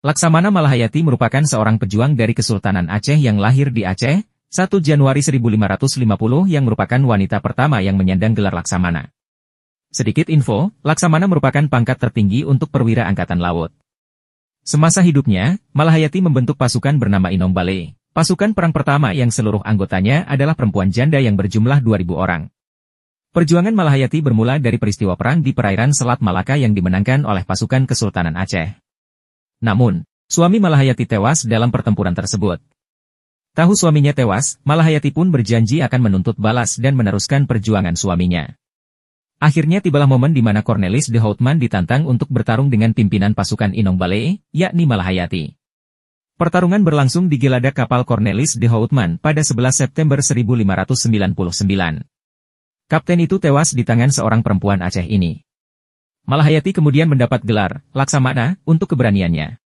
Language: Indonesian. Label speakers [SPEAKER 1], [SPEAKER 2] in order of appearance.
[SPEAKER 1] Laksamana Malahayati merupakan seorang pejuang dari Kesultanan Aceh yang lahir di Aceh, 1 Januari 1550 yang merupakan wanita pertama yang menyandang gelar Laksamana. Sedikit info, Laksamana merupakan pangkat tertinggi untuk perwira angkatan laut. Semasa hidupnya, Malahayati membentuk pasukan bernama Bale, Pasukan perang pertama yang seluruh anggotanya adalah perempuan janda yang berjumlah 2.000 orang. Perjuangan Malahayati bermula dari peristiwa perang di perairan Selat Malaka yang dimenangkan oleh pasukan Kesultanan Aceh. Namun, suami Malahayati tewas dalam pertempuran tersebut. Tahu suaminya tewas, Malahayati pun berjanji akan menuntut balas dan meneruskan perjuangan suaminya. Akhirnya tibalah momen di mana Cornelis de Houtman ditantang untuk bertarung dengan pimpinan pasukan Inong Bale, yakni Malahayati. Pertarungan berlangsung di geladak kapal Cornelis de Houtman pada 11 September 1599. Kapten itu tewas di tangan seorang perempuan Aceh ini. Malah Hayati kemudian mendapat gelar, Laksamana, untuk keberaniannya.